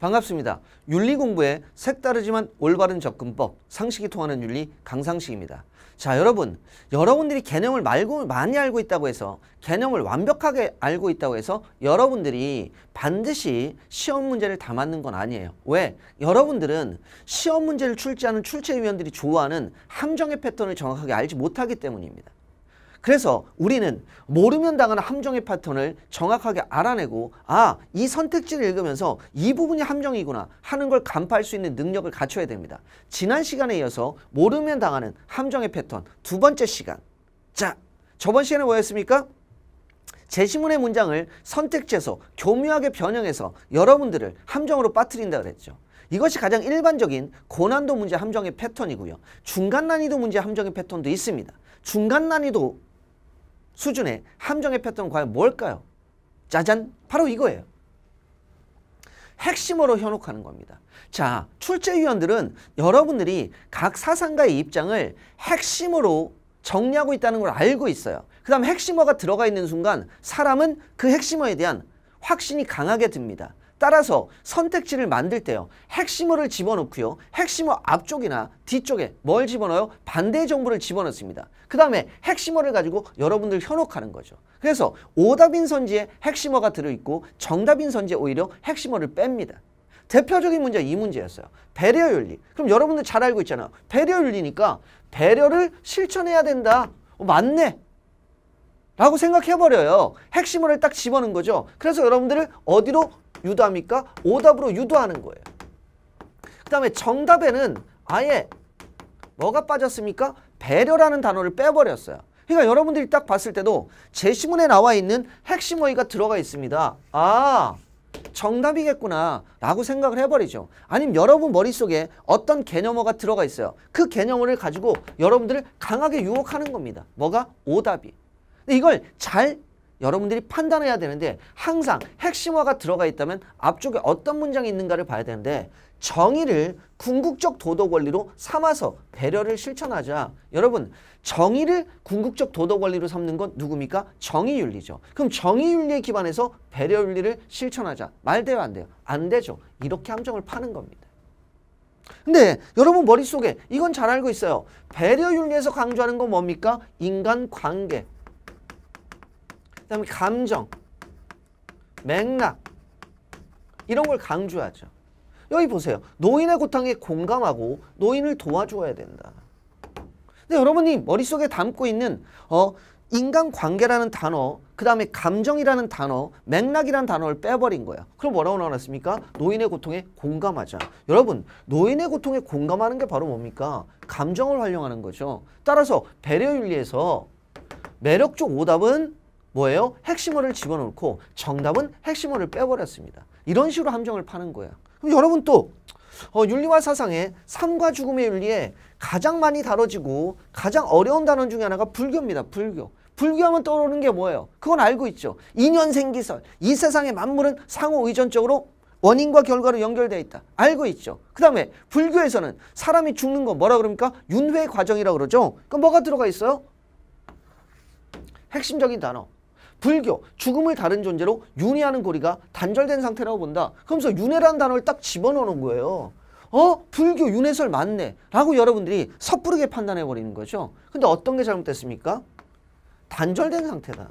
반갑습니다. 윤리 공부의 색다르지만 올바른 접근법, 상식이 통하는 윤리 강상식입니다. 자, 여러분, 여러분들이 개념을 말고 많이 알고 있다고 해서 개념을 완벽하게 알고 있다고 해서 여러분들이 반드시 시험 문제를 다 맞는 건 아니에요. 왜? 여러분들은 시험 문제를 출제하는 출제위원들이 좋아하는 함정의 패턴을 정확하게 알지 못하기 때문입니다. 그래서 우리는 모르면 당하는 함정의 패턴을 정확하게 알아내고 아 이 선택지를 읽으면서 이 부분이 함정이구나 하는 걸 간파할 수 있는 능력을 갖춰야 됩니다. 지난 시간에 이어서 모르면 당하는 함정의 패턴 두 번째 시간 자 저번 시간에 뭐였습니까? 제시문의 문장을 선택지에서 교묘하게 변형해서 여러분들을 함정으로 빠뜨린다 그랬죠. 이것이 가장 일반적인 고난도 문제 함정의 패턴이고요. 중간 난이도 문제 함정의 패턴도 있습니다. 중간 난이도 수준의 함정의 패턴은 과연 뭘까요? 짜잔! 바로 이거예요. 핵심으로 현혹하는 겁니다. 자, 출제위원들은 여러분들이 각 사상가의 입장을 핵심으로 정리하고 있다는 걸 알고 있어요. 그 다음 핵심어가 들어가 있는 순간 사람은 그 핵심어에 대한 확신이 강하게 듭니다. 따라서 선택지를 만들 때요. 핵심어를 집어넣고요. 핵심어 앞쪽이나 뒤쪽에 뭘 집어넣어요? 반대의 정보를 집어넣습니다. 그 다음에 핵심어를 가지고 여러분들 현혹하는 거죠. 그래서 오답인 선지에 핵심어가 들어있고 정답인 선지에 오히려 핵심어를 뺍니다. 대표적인 문제 이 문제였어요. 배려 윤리. 그럼 여러분들 잘 알고 있잖아요. 배려 윤리니까 배려를 실천해야 된다. 어, 맞네. 라고 생각해버려요. 핵심어를 딱 집어넣은 거죠. 그래서 여러분들을 어디로 유도합니까? 오답으로 유도하는 거예요. 그 다음에 정답에는 아예 뭐가 빠졌습니까? 배려라는 단어를 빼버렸어요. 그러니까 여러분들이 딱 봤을 때도 제시문에 나와 있는 핵심어휘가 들어가 있습니다. 아 정답이겠구나 라고 생각을 해버리죠. 아니면 여러분 머릿속에 어떤 개념어가 들어가 있어요. 그 개념어를 가지고 여러분들을 강하게 유혹하는 겁니다. 뭐가? 오답이. 근데 이걸 잘 여러분들이 판단해야 되는데 항상 핵심화가 들어가 있다면 앞쪽에 어떤 문장이 있는가를 봐야 되는데 정의를 궁극적 도덕 원리로 삼아서 배려를 실천하자. 여러분 정의를 궁극적 도덕 원리로 삼는 건 누굽니까? 정의윤리죠. 그럼 정의윤리에 기반해서 배려윤리를 실천하자. 말 돼요 안 돼요? 안 되죠. 이렇게 함정을 파는 겁니다. 근데 여러분 머릿속에 이건 잘 알고 있어요. 배려윤리에서 강조하는 건 뭡니까? 인간관계, 그 다음에 감정, 맥락 이런 걸 강조하죠. 여기 보세요. 노인의 고통에 공감하고 노인을 도와줘야 된다. 근데 여러분이 머릿속에 담고 있는 어, 인간관계라는 단어, 그 다음에 감정이라는 단어, 맥락이라는 단어를 빼버린 거예요 그럼 뭐라고 나왔습니까? 노인의 고통에 공감하자. 여러분, 노인의 고통에 공감하는 게 바로 뭡니까? 감정을 활용하는 거죠. 따라서 배려윤리에서 매력적 오답은 뭐예요? 핵심어를 집어넣고 정답은 핵심어를 빼버렸습니다. 이런 식으로 함정을 파는 거예요. 그럼 여러분 또 어, 윤리와 사상의 삶과 죽음의 윤리에 가장 많이 다뤄지고 가장 어려운 단어 중에 하나가 불교입니다. 불교. 불교하면 떠오르는 게 뭐예요? 그건 알고 있죠. 인연생기설. 이 세상의 만물은 상호 의존적으로 원인과 결과로 연결되어 있다. 알고 있죠. 그 다음에 불교에서는 사람이 죽는 건 뭐라 그럽니까? 윤회 과정이라고 그러죠. 그럼 뭐가 들어가 있어요? 핵심적인 단어. 불교, 죽음을 다른 존재로 윤회하는 고리가 단절된 상태라고 본다. 그러면서 윤회라는 단어를 딱 집어넣는 거예요. 어? 불교 윤회설 맞네. 라고 여러분들이 섣부르게 판단해버리는 거죠. 근데 어떤 게 잘못됐습니까? 단절된 상태다.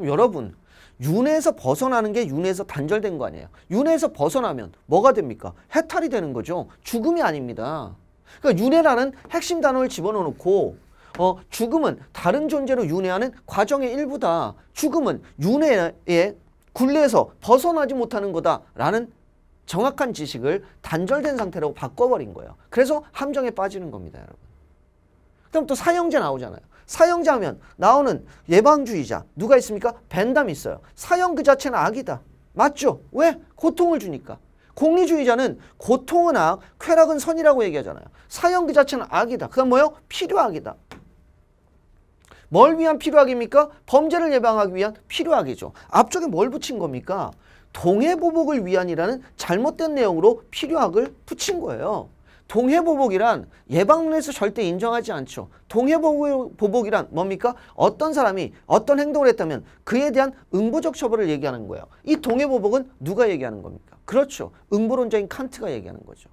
여러분, 윤회에서 벗어나는 게 윤회에서 단절된 거 아니에요. 윤회에서 벗어나면 뭐가 됩니까? 해탈이 되는 거죠. 죽음이 아닙니다. 그러니까 윤회라는 핵심 단어를 집어넣어놓고 어, 죽음은 다른 존재로 윤회하는 과정의 일부다. 죽음은 윤회의 굴레에서 벗어나지 못하는 거다라는 정확한 지식을 단절된 상태라고 바꿔버린 거예요. 그래서 함정에 빠지는 겁니다. 여러분. 그럼또 사형제 나오잖아요. 사형제 하면 나오는 예방주의자 누가 있습니까? 벤담이 있어요. 사형 그 자체는 악이다. 맞죠? 왜? 고통을 주니까. 공리주의자는 고통은 악, 쾌락은 선이라고 얘기하잖아요. 사형 그 자체는 악이다. 그건 뭐예요? 필요악이다. 뭘 위한 필요하기입니까? 범죄를 예방하기 위한 필요하기죠. 앞쪽에 뭘 붙인 겁니까? 동해보복을 위한이라는 잘못된 내용으로 필요학을 붙인 거예요. 동해보복이란 예방론에서 절대 인정하지 않죠. 동해보복이란 뭡니까? 어떤 사람이 어떤 행동을 했다면 그에 대한 응보적 처벌을 얘기하는 거예요. 이 동해보복은 누가 얘기하는 겁니까? 그렇죠. 응보론자인 칸트가 얘기하는 거죠.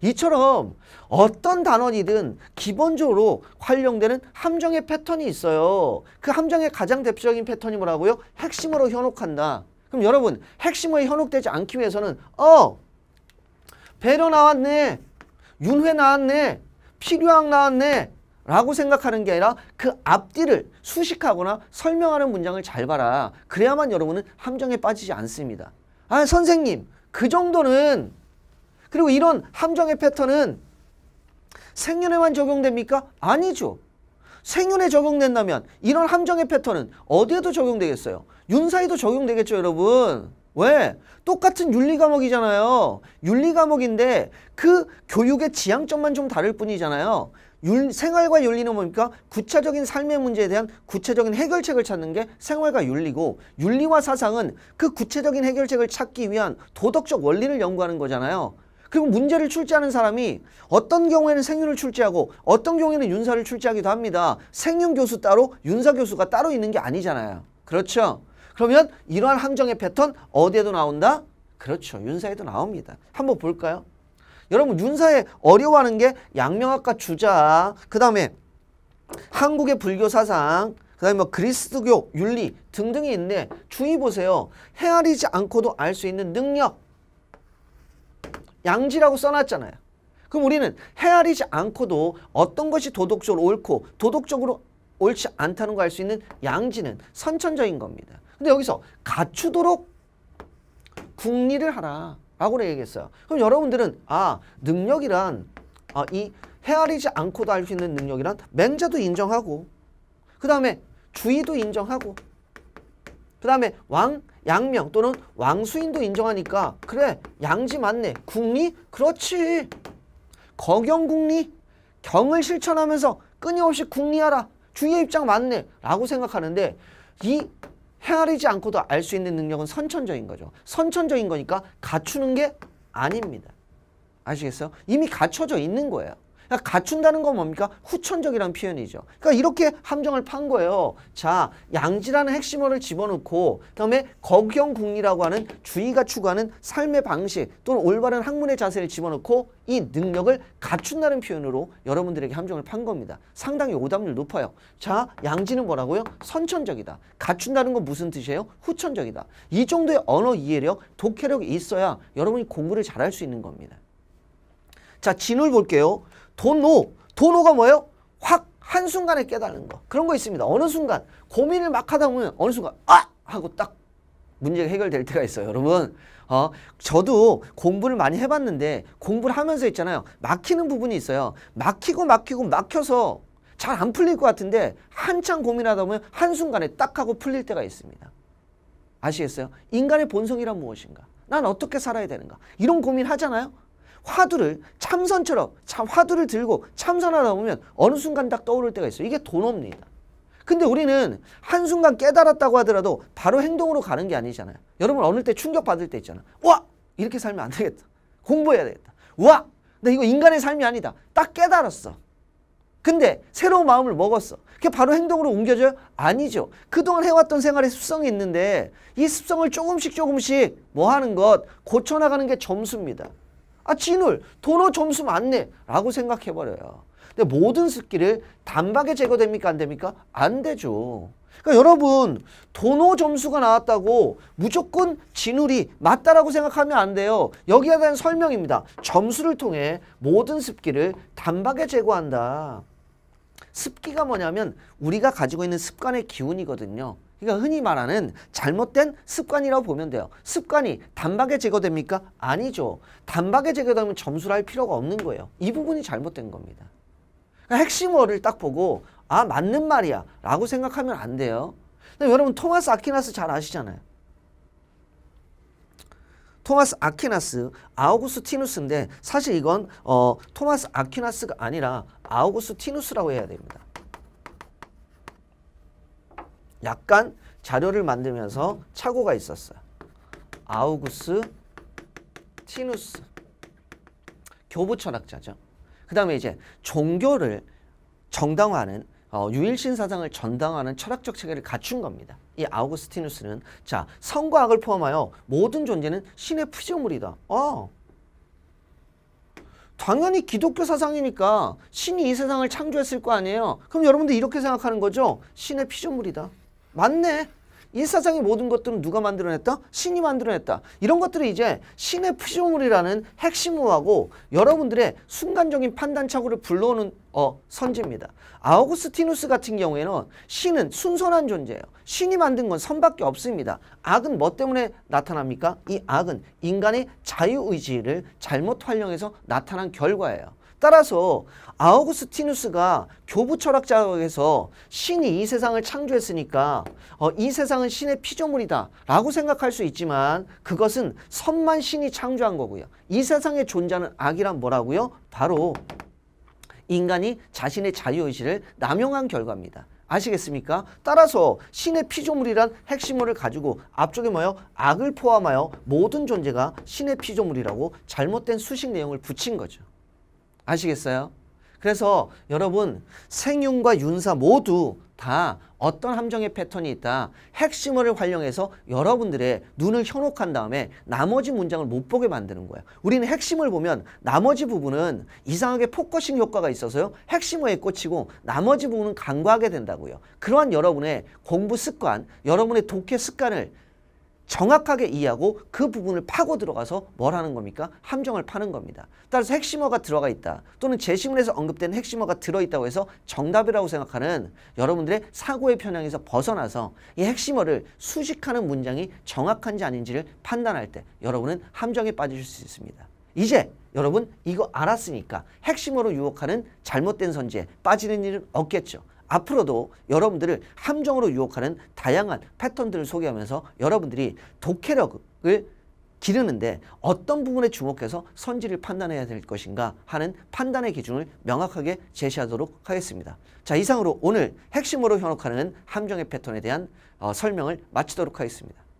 이처럼 어떤 단원이든 기본적으로 활용되는 함정의 패턴이 있어요. 그 함정의 가장 대표적인 패턴이 뭐라고요? 핵심으로 현혹한다. 그럼 여러분 핵심으로 현혹되지 않기 위해서는 어! 배려 나왔네. 윤회 나왔네. 필요학 나왔네. 라고 생각하는 게 아니라 그 앞뒤를 수식하거나 설명하는 문장을 잘 봐라. 그래야만 여러분은 함정에 빠지지 않습니다. 아 선생님 그 정도는 그리고 이런 함정의 패턴은 생윤에만 적용됩니까? 아니죠. 생윤에 적용된다면 이런 함정의 패턴은 어디에도 적용되겠어요? 윤사에도 적용되겠죠 여러분. 왜? 똑같은 윤리과목이잖아요. 윤리과목인데 그 교육의 지향점만 좀 다를 뿐이잖아요. 윤, 생활과 윤리는 뭡니까? 구체적인 삶의 문제에 대한 구체적인 해결책을 찾는 게 생활과 윤리고 윤리와 사상은 그 구체적인 해결책을 찾기 위한 도덕적 원리를 연구하는 거잖아요. 그리고 문제를 출제하는 사람이 어떤 경우에는 생윤을 출제하고 어떤 경우에는 윤사를 출제하기도 합니다. 생윤 교수 따로 윤사 교수가 따로 있는 게 아니잖아요. 그렇죠? 그러면 이러한 항정의 패턴 어디에도 나온다? 그렇죠. 윤사에도 나옵니다. 한번 볼까요? 여러분 윤사에 어려워하는 게 양명학과 주자, 그 다음에 한국의 불교 사상, 그 다음에 뭐 그리스도교 윤리 등등이 있는데 주의 보세요. 헤아리지 않고도 알 수 있는 능력 양지라고 써놨잖아요. 그럼 우리는 헤아리지 않고도 어떤 것이 도덕적으로 옳고 도덕적으로 옳지 않다는 걸 알 수 있는 양지는 선천적인 겁니다. 근데 여기서 갖추도록 국리를 하라 라고 얘기했어요. 그럼 여러분들은 아 능력이란 아, 이 헤아리지 않고도 알 수 있는 능력이란 맹자도 인정하고 그 다음에 주의도 인정하고 그 다음에 왕 양명 또는 왕수인도 인정하니까 그래 양지 맞네 국리 그렇지 거경국리 경을 실천하면서 끊임없이 국리하라 주의 입장 맞네 라고 생각하는데 이 헤아리지 않고도 알 수 있는 능력은 선천적인 거죠 선천적인 거니까 갖추는 게 아닙니다 아시겠어요? 이미 갖춰져 있는 거예요 그러니까 갖춘다는 건 뭡니까? 후천적이라는 표현이죠. 그러니까 이렇게 함정을 판 거예요. 자, 양지라는 핵심어를 집어넣고 그다음에 거경국리라고 하는 주의가 추구하는 삶의 방식 또는 올바른 학문의 자세를 집어넣고 이 능력을 갖춘다는 표현으로 여러분들에게 함정을 판 겁니다. 상당히 오답률 높아요. 자, 양지는 뭐라고요? 선천적이다. 갖춘다는 건 무슨 뜻이에요? 후천적이다. 이 정도의 언어 이해력, 독해력이 있어야 여러분이 공부를 잘할 수 있는 겁니다. 자, 진을 볼게요. 도노. 도노가 뭐예요? 확 한순간에 깨달은 거. 그런 거 있습니다. 어느 순간 고민을 막 하다 보면 어느 순간 아! 하고 딱 문제가 해결될 때가 있어요. 여러분 어, 저도 공부를 많이 해봤는데 공부를 하면서 있잖아요. 막히는 부분이 있어요. 막히고 막히고 막혀서 잘 안 풀릴 것 같은데 한참 고민하다 보면 한순간에 딱 하고 풀릴 때가 있습니다. 아시겠어요? 인간의 본성이란 무엇인가? 난 어떻게 살아야 되는가? 이런 고민 하잖아요. 화두를 참선처럼 참, 화두를 들고 참선하다 보면 어느 순간 딱 떠오를 때가 있어요. 이게 돈어입니다. 근데 우리는 한순간 깨달았다고 하더라도 바로 행동으로 가는 게 아니잖아요. 여러분 어느 때 충격받을 때 있잖아요. 와! 이렇게 살면 안 되겠다. 공부해야 되겠다. 와! 나 이거 인간의 삶이 아니다. 딱 깨달았어. 근데 새로운 마음을 먹었어. 그게 바로 행동으로 옮겨져요? 아니죠. 그동안 해왔던 생활에 습성이 있는데 이 습성을 조금씩 조금씩 뭐 하는 것, 고쳐나가는 게 점수입니다. 아 진울 도너 점수 맞네 라고 생각해버려요. 근데 모든 습기를 단박에 제거됩니까 안 됩니까? 안 되죠. 그러니까 여러분 도너 점수가 나왔다고 무조건 진울이 맞다라고 생각하면 안 돼요. 여기에 대한 설명입니다. 점수를 통해 모든 습기를 단박에 제거한다. 습기가 뭐냐면 우리가 가지고 있는 습관의 기운이거든요. 그러니까 흔히 말하는 잘못된 습관이라고 보면 돼요. 습관이 단박에 제거됩니까? 아니죠. 단박에 제거되면 점수를 할 필요가 없는 거예요. 이 부분이 잘못된 겁니다. 그러니까 핵심어를 딱 보고 아 맞는 말이야 라고 생각하면 안 돼요. 여러분 토마스 아퀴나스 잘 아시잖아요. 토마스 아퀴나스 아우구스티누스인데 사실 이건 어, 토마스 아퀴나스가 아니라 아우구스티누스라고 해야 됩니다. 약간 자료를 만들면서 착오가 있었어요. 아우구스 티누스 교부 철학자죠. 그 다음에 이제 종교를 정당화하는 어, 유일신 사상을 전당하는 철학적 체계를 갖춘 겁니다. 이 아우구스티누스는 자 성과 악을 포함하여 모든 존재는 신의 피조물이다. 어. 당연히 기독교 사상이니까 신이 이 세상을 창조했을 거 아니에요. 그럼 여러분들 이렇게 생각하는 거죠. 신의 피조물이다. 맞네. 일사상의 모든 것들은 누가 만들어냈다? 신이 만들어냈다. 이런 것들이 이제 신의 피조물이라는 핵심어하고 여러분들의 순간적인 판단착오를 불러오는 어, 선지입니다. 아우구스티누스 같은 경우에는 신은 순선한 존재예요. 신이 만든 건 선밖에 없습니다. 악은 뭐 때문에 나타납니까? 이 악은 인간의 자유의지를 잘못 활용해서 나타난 결과예요. 따라서 아우구스티누스가 교부 철학자에서 신이 이 세상을 창조했으니까 어, 이 세상은 신의 피조물이다 라고 생각할 수 있지만 그것은 선만 신이 창조한 거고요. 이 세상에 존재하는 악이란 뭐라고요? 바로 인간이 자신의 자유의지를 남용한 결과입니다. 아시겠습니까? 따라서 신의 피조물이란 핵심어를 가지고 앞쪽에 뭐요? 악을 포함하여 모든 존재가 신의 피조물이라고 잘못된 수식 내용을 붙인 거죠. 아시겠어요? 그래서 여러분 생윤과 윤사 모두 다 어떤 함정의 패턴이 있다. 핵심어를 활용해서 여러분들의 눈을 현혹한 다음에 나머지 문장을 못 보게 만드는 거예요. 우리는 핵심을 보면 나머지 부분은 이상하게 포커싱 효과가 있어서요. 핵심어에 꽂히고 나머지 부분은 간과하게 된다고요. 그러한 여러분의 공부 습관, 여러분의 독해 습관을 정확하게 이해하고 그 부분을 파고 들어가서 뭘 하는 겁니까? 함정을 파는 겁니다. 따라서 핵심어가 들어가 있다. 또는 제시문에서 언급된 핵심어가 들어있다고 해서 정답이라고 생각하는 여러분들의 사고의 편향에서 벗어나서 이 핵심어를 수식하는 문장이 정확한지 아닌지를 판단할 때 여러분은 함정에 빠지실 수 있습니다. 이제 여러분 이거 알았으니까 핵심어로 유혹하는 잘못된 선지에 빠지는 일은 없겠죠. 앞으로도 여러분들을 함정으로 유혹하는 다양한 패턴들을 소개하면서 여러분들이 독해력을 기르는데 어떤 부분에 주목해서 선지를 판단해야 될 것인가 하는 판단의 기준을 명확하게 제시하도록 하겠습니다. 자 이상으로 오늘 핵심으로 현혹하는 함정의 패턴에 대한 어, 설명을 마치도록 하겠습니다.